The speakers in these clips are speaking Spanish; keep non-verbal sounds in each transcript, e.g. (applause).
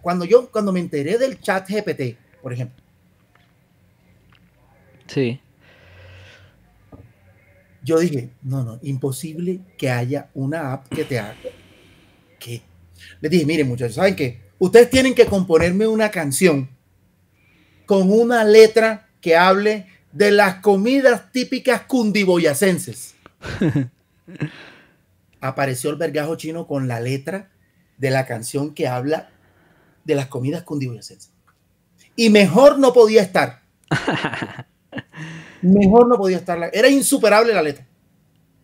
cuando yo, cuando me enteré del chat GPT, por ejemplo. Sí. Yo dije, no, no, imposible que haya una app que te haga. ¿Qué? Le dije, miren muchachos, ¿saben qué? Ustedes tienen que componerme una canción con una letra que hable de las comidas típicas cundiboyacenses. (laughs) Apareció el vergajo chino con la letra de la canción que habla de las comidas con cundiboyacenses. Y mejor no podía estar. (laughs) Mejor no podía estar. Era insuperable la letra.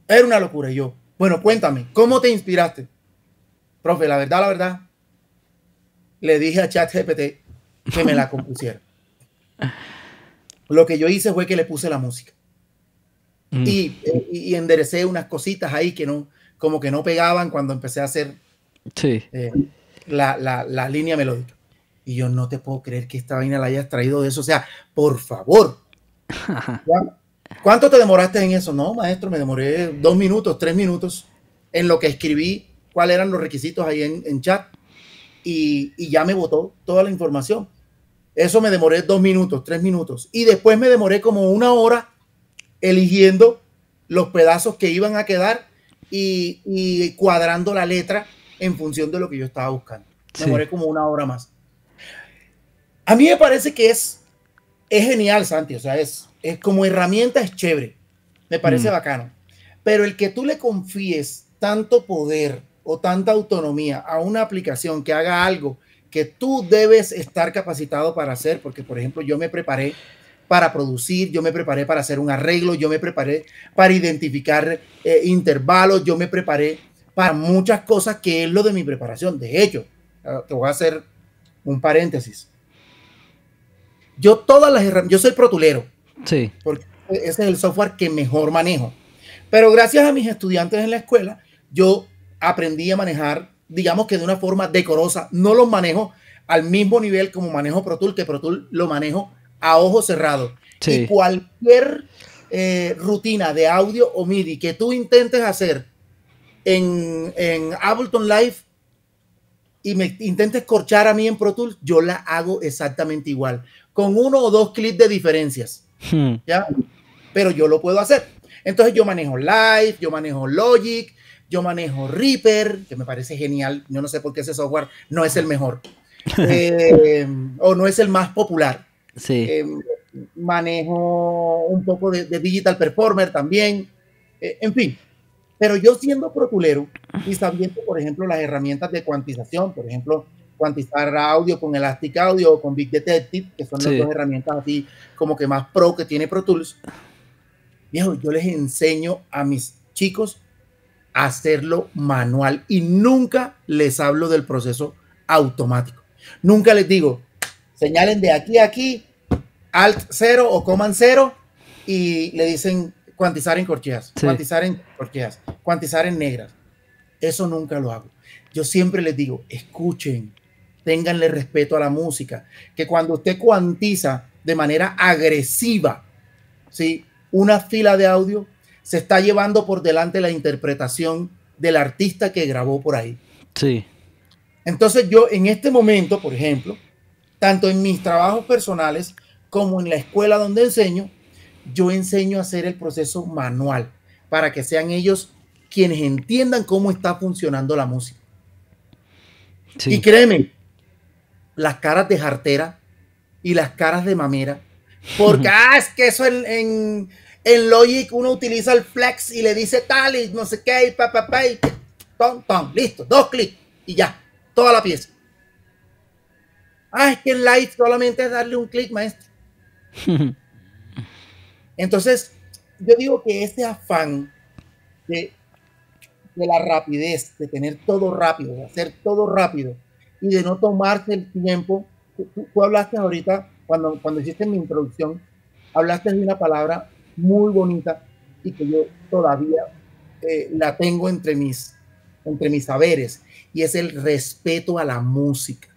Era una locura. Y yo, bueno, cuéntame, ¿cómo te inspiraste? Profe, la verdad, la verdad, le dije a ChatGPT que me la compusiera. (laughs) Lo que yo hice fue que le puse la música. Mm. Y, y, enderecé unas cositas ahí que no, como que no pegaban cuando empecé a hacer sí. Eh, la, la, la línea melódica. Y yo no te puedo creer que esta vaina la hayas traído de eso. O sea, por favor. (laughs) ¿Cuánto te demoraste en eso? No, maestro, me demoré dos minutos, tres minutos en lo que escribí, cuáles eran los requisitos ahí en, chat. Y, ya me votó toda la información. Eso me demoré dos minutos, tres minutos. Y después me demoré como una hora eligiendo los pedazos que iban a quedar y, y cuadrando la letra en función de lo que yo estaba buscando. Me moré como una hora más. A mí me parece que es, es genial, Santi. O sea, es, es como herramienta, es chévere. Me parece mm. bacano. Pero el que tú le confíes tanto poder o tanta autonomía a una aplicación que haga algo que tú debes estar capacitado para hacer, porque por ejemplo yo me preparé para producir, yo me preparé para hacer un arreglo, yo me preparé para identificar eh, intervalos, yo me preparé para muchas cosas que es lo de mi preparación. De hecho, ah, te voy a hacer un paréntesis. Yo todas las herramientas, yo soy protulero. Sí. Porque ese es el software que mejor manejo. Pero gracias a mis estudiantes en la escuela, yo aprendí a manejar, digamos que de una forma decorosa. No los manejo al mismo nivel como manejo Pro Tool, que Tool lo manejo a ojo cerrado. Sí. Y cualquier eh, rutina de audio o MIDI que tú intentes hacer en, en Ableton Live y me intentes corchar a mí en Pro Tools, yo la hago exactamente igual, con uno o dos clips de diferencias. Hmm. Pero yo lo puedo hacer. Entonces yo manejo Live, yo manejo Logic, yo manejo Reaper, que me parece genial. Yo no sé por qué ese software no es el mejor (laughs) eh, o no es el más popular. Eh, manejo un poco de, Digital Performer también. Eh, en fin, pero yo siendo protulero y sabiendo, por ejemplo, las herramientas de cuantización, por ejemplo, cuantizar audio con Elastic Audio o con Big Detective, que son las dos herramientas así como que más pro que tiene Pro Tools, viejo, yo les enseño a mis chicos a hacerlo manual y nunca les hablo del proceso automático. Nunca les digo, señalen de aquí a aquí, alt 0 o coman cero y le dicen cuantizar en corcheas, cuantizar en corcheas, cuantizar en negras. Eso nunca lo hago. Yo siempre les digo, escuchen, ténganle respeto a la música, que cuando usted cuantiza de manera agresiva, ¿sí? una fila de audio, se está llevando por delante la interpretación del artista que grabó por ahí. Sí. Entonces yo en este momento, por ejemplo, tanto en mis trabajos personales como en la escuela donde enseño, yo enseño a hacer el proceso manual para que sean ellos quienes entiendan cómo está funcionando la música. Y créeme, las caras de jartera y las caras de mamera, porque ah, es que eso en, en, Logic uno utiliza el flex y le dice tal y no sé qué, y pa, pa, pa tom, listo, dos clics y ya, toda la pieza. Ah, es que en Light solamente es darle un clic, maestro. (laughs) Entonces, yo digo que ese afán de, la rapidez, de tener todo rápido, de hacer todo rápido y de no tomarse el tiempo, tú, hablaste ahorita, cuando, cuando hiciste mi introducción, hablaste de una palabra muy bonita y que yo todavía eh, la tengo entre mis, entre mis saberes, y es el respeto a la música.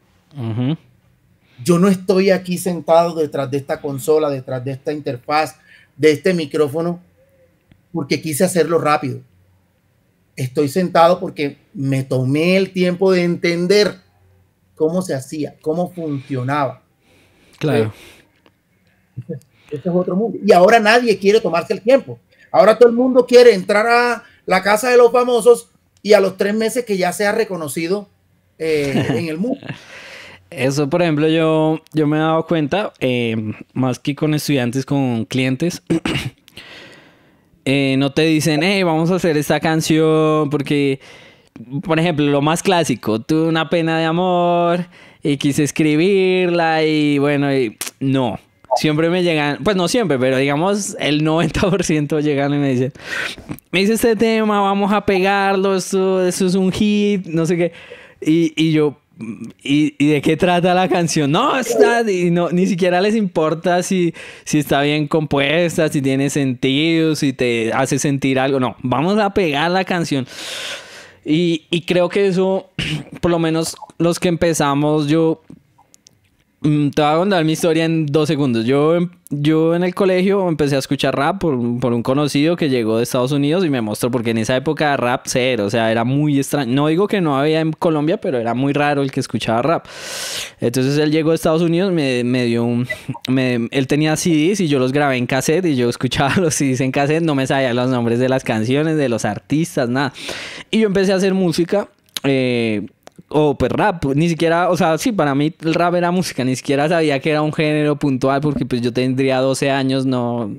Yo no estoy aquí sentado detrás de esta consola, detrás de esta interfaz, de este micrófono porque quise hacerlo rápido. Estoy sentado porque me tomé el tiempo de entender cómo se hacía, cómo funcionaba. Claro. Este, este y ahora nadie quiere tomarse el tiempo. Ahora todo el mundo quiere entrar a la casa de los famosos y a los tres meses que ya se ha reconocido eh, en el mundo. (laughs) Eso, por ejemplo, yo, yo me he dado cuenta, eh, más que con estudiantes, con clientes, (clears throat) eh, no te dicen, hey, vamos a hacer esta canción, porque, por ejemplo, lo más clásico, tuve una pena de amor y quise escribirla y bueno, y (tsk) no. Siempre me llegan, pues no siempre, pero digamos el 90% llegan y me dicen, me hice este tema, vamos a pegarlo, esto, es un hit, no sé qué. Y, y yo, ¿Y, de qué trata la canción? No, está, ni siquiera les importa si, si está bien compuesta, si tiene sentido, si te hace sentir algo. No, vamos a pegar la canción. Y, y creo que eso, (clears throat) por lo menos los que empezamos, yo Mm, te voy a contar mi historia en dos segundos. Yo, em, yo en el colegio empecé a escuchar rap por, un conocido que llegó de Estados Unidos y me mostró, porque en esa época rap cero, o sea, era muy extraño. No digo que no había en Colombia, pero era muy raro el que escuchaba rap. Entonces él llegó de Estados Unidos, me, me dio un... él tenía CDs y yo los grabé en cassette y yo (laughs) escuchaba los CDs en cassette, no me sabía los nombres de las canciones, de los artistas, nada. Y yo empecé a hacer música. Eh, o pues rap, ni siquiera, o sea, sí, para mí el rap era música, ni siquiera sabía que era un género puntual porque pues yo tendría 12 años, no,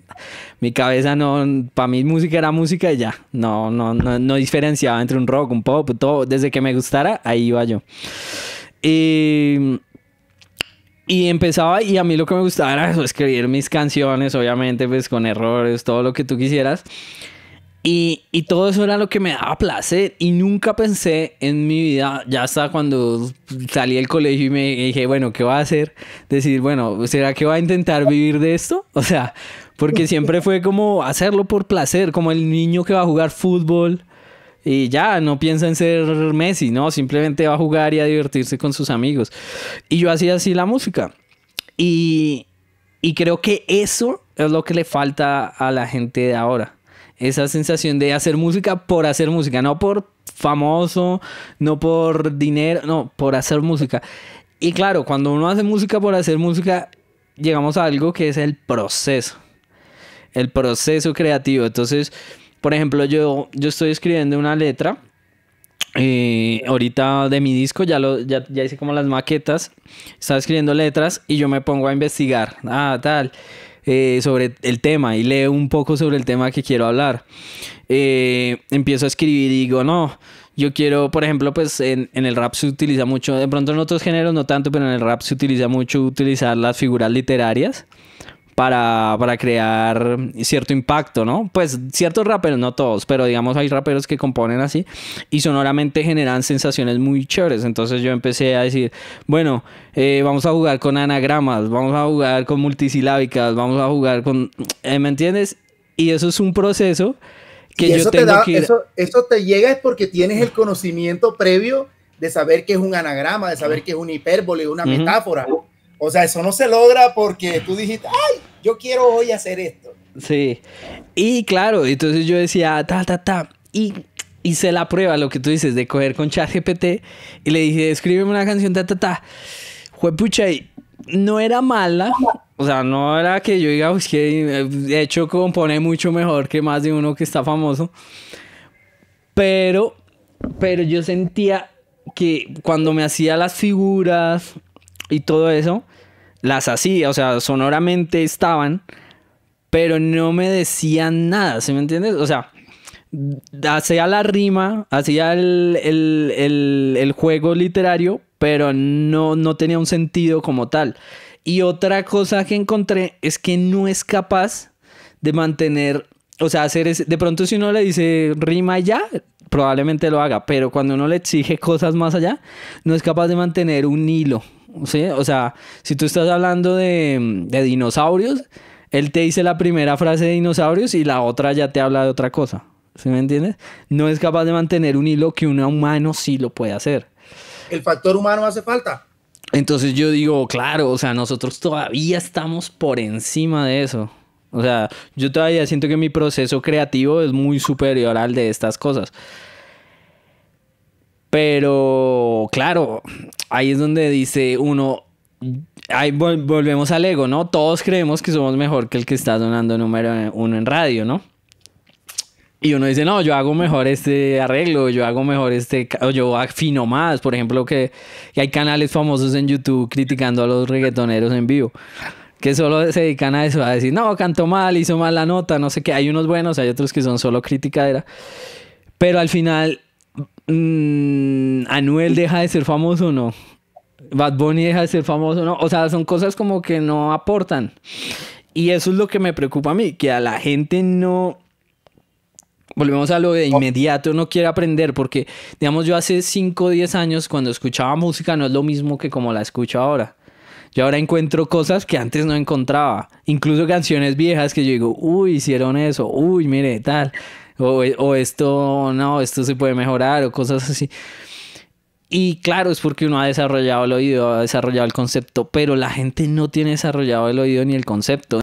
mi cabeza no, para mí música era música y ya, no, no, no, no diferenciaba entre un rock, un pop, todo, desde que me gustara, ahí iba yo. Y... Y empezaba y a mí lo que me gustaba era eso, escribir mis canciones, obviamente, pues con errores, todo lo que tú quisieras. Y, y, todo eso era lo que me daba placer. Y nunca pensé en mi vida, ya hasta cuando salí del colegio y me dije, bueno, ¿qué va a hacer? Decir, bueno, ¿será que va a intentar vivir de esto? (laughs) O sea, porque siempre fue como hacerlo por placer, como el niño que va a jugar fútbol. Y ya, no piensa en ser Messi, ¿no? Simplemente va a jugar y a divertirse con sus amigos. Y yo hacía así la música. Y, y creo que eso es lo que le falta a la gente de ahora esa sensación de hacer música por hacer música, no por famoso, no por dinero, no, por hacer música. Y claro, cuando uno hace música por hacer música, llegamos a algo que es el proceso. El proceso creativo. Entonces, por ejemplo, yo, yo estoy escribiendo una letra. Eh, ahorita de mi disco ya, lo, ya, ya hice como las maquetas. Estaba escribiendo letras y yo me pongo a investigar. Ah, tal. Eh, sobre el tema y leo un poco sobre el tema que quiero hablar. Eh, empiezo a escribir y digo, no, yo quiero, por ejemplo, pues en, en, el rap se utiliza mucho, de pronto en otros géneros no tanto, pero en el rap se utiliza mucho utilizar las figuras literarias para, para crear cierto impacto, ¿no? Pues ciertos raperos, no todos, pero digamos hay raperos que componen así y sonoramente generan sensaciones muy chéveres. Entonces yo empecé a decir, bueno, eh, vamos a jugar con anagramas, vamos a jugar con multisilábicas, vamos a jugar con... Eh, ¿Me entiendes? Y eso es un proceso que yo tengo da, que eso, te llega es porque tienes el conocimiento previo de saber qué es un anagrama, de saber qué es una hipérbole, una metáfora. O sea, eso no se logra porque tú dijiste, ay, yo quiero hoy hacer esto. Sí, y claro, entonces yo decía, ta, ta, ta, y hice la prueba, lo que tú dices, de coger con ChatGPT, y le dije, escríbeme una canción, ta, ta, ta. pucha y no era mala, o sea, no era que yo diga, pues que eh, de hecho compone mucho mejor que más de uno que está famoso, pero, pero yo sentía que cuando me hacía las figuras y todo eso, las hacía, o sea, sonoramente estaban, pero no me decían nada, ¿sí me entiendes? O sea, hacía la rima, hacía el, juego literario, pero no, no tenía un sentido como tal. Y otra cosa que encontré es que no es capaz de mantener, o sea, hacer de pronto si uno le dice rima ya, probablemente lo haga, pero cuando uno le exige cosas más allá, no es capaz de mantener un hilo, o sea, si tú estás hablando de, de dinosaurios, él te dice la primera frase de dinosaurios y la otra ya te habla de otra cosa. ¿Sí me entiendes? No es capaz de mantener un hilo que un humano sí lo puede hacer. El factor humano hace falta. Entonces yo digo, claro, o sea, nosotros todavía estamos por encima de eso. O sea, yo todavía siento que mi proceso creativo es muy superior al de estas cosas. Pero claro, ahí es donde dice uno, ahí volvemos al ego, ¿no? Todos creemos que somos mejor que el que está sonando número uno en radio, ¿no? Y uno dice, no, yo hago mejor este arreglo, yo hago mejor este, o yo afino más. Por ejemplo, que, que, hay canales famosos en YouTube criticando a los reggaetoneros en vivo, que solo se dedican a eso, a decir, no, cantó mal, hizo mal la nota, no sé qué. Hay unos buenos, hay otros que son solo criticadera. Pero al final mmm, Anuel deja de ser famoso o no. Bad Bunny deja de ser famoso o no. O sea, son cosas como que no aportan. Y eso es lo que me preocupa a mí, que a la gente no... Volvemos a lo de inmediato, no quiere aprender, porque, digamos, yo hace 5 o 10 años cuando escuchaba música no es lo mismo que como la escucho ahora. Yo ahora encuentro cosas que antes no encontraba. Incluso canciones viejas que yo digo, uy, hicieron eso, uy, mire, tal o, esto no, esto se puede mejorar o cosas así. Y claro, es porque uno ha desarrollado el oído, ha desarrollado el concepto, pero la gente no tiene desarrollado el oído ni el concepto.